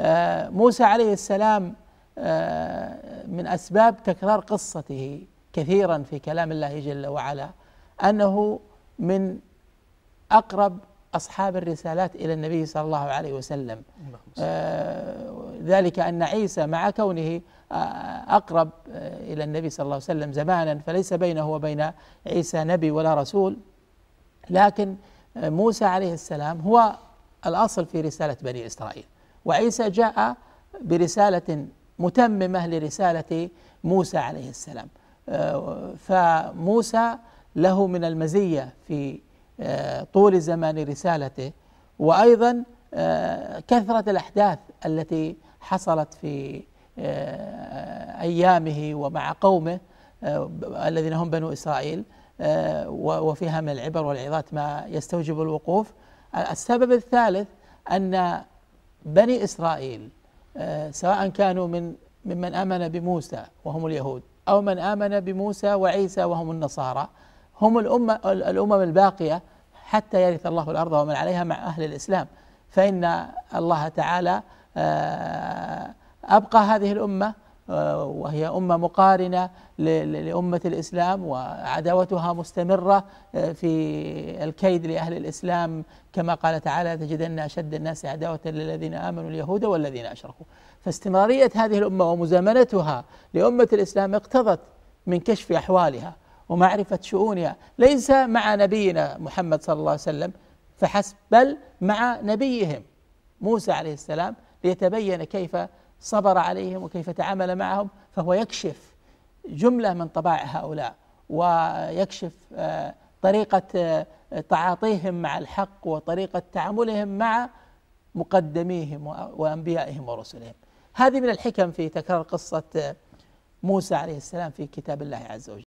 آه، موسى عليه السلام آه، من اسباب تكرار قصته كثيرا في كلام الله جل وعلا انه من اقرب اصحاب الرسالات الى النبي صلى الله عليه وسلم آه، ذلك ان عيسى مع كونه اقرب الى النبي صلى الله عليه وسلم زمانا فليس بينه وبين عيسى نبي ولا رسول لكن موسى عليه السلام هو الاصل في رساله بني اسرائيل وعيسى جاء برسالة متممة لرسالة موسى عليه السلام آه، فموسى له من المزية في آه، طول زمان رسالته وأيضا آه، كثرة الأحداث التي حصلت في أيامه ومع قومه الذين هم بنو إسرائيل وفيها من العبر والعظات ما يستوجب الوقوف السبب الثالث أن بني إسرائيل آه، سواء كانوا من ممن آمن بموسى وهم اليهود أو من آمن بموسى وعيسى وهم النصارى هم الأمة الأمم الباقية حتى يرث الله الأرض ومن عليها مع أهل الإسلام فإن الله تعالى آه، أبقى هذه الأمة وهي أمة مقارنة لأمة الإسلام وعداوتها مستمرة آه، في الكيد لأهل الإسلام كما قال تعالى تجدن أشد الناس عداوة للذين آمنوا اليهود والذين أشركوا فاستمرارية هذه الأمة ومزامنتها لأمة الإسلام اقتضت من كشف أحوالها ومعرفة شؤونها ليس مع نبينا محمد صلى الله عليه وسلم فحسب بل مع نبيهم موسى عليه السلام ليتبين كيف صبر عليهم وكيف تعامل معهم فهو يكشف جمله من طبائع هؤلاء ويكشف آه، طريقه آه، تعاطيهم مع الحق وطريقه تعاملهم مع مقدميهم وانبيائهم ورسلهم. هذه من الحكم في تكرار قصه آه، موسى عليه السلام في كتاب الله عز وجل.